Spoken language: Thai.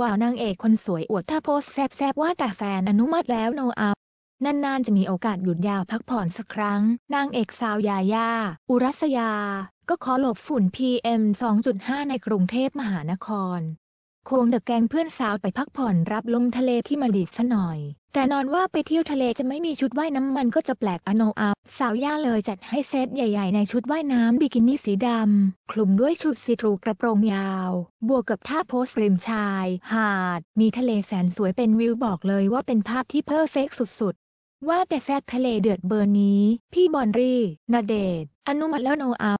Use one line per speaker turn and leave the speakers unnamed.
ว่านางเอกคนสวยอวดท่าโพสแซบๆ ว่าแต่แฟนอนุมัติแล้วโนอาบนานๆจะมีโอกาสหยุดยาวพักผ่อนสักครั้ง นางเอกสาวยายาอุรัสยา ก็ขอหลบฝุ่น PM 2.5 ในกรุงเทพมหานครควงเดอะแกงเพื่อนสาวไปพักผ่อนรับลมทะเลที่มาดีฟซะหน่อย แต่นอนว่าไปเที่ยวทะเลจะไม่มีชุดว่ายน้ำมันก็จะแปลกอโนอาสาวย่าเลยจัดให้เซตใหญ่ๆ ในชุดว่ายน้ำบิกินี่สีดำคลุมด้วยชุดสีตรูกระโปรงยาว บวกกับท่าโพสริมชายหาด มีทะเลแสนสวยเป็นวิวบอกเลยว่าเป็นภาพที่เพอร์เฟกสุดๆ ว่าแต่แซกทะเลเดือดเบอร์นี้ พี่บอนรีนาเดตอนุมัติแล้วโนอา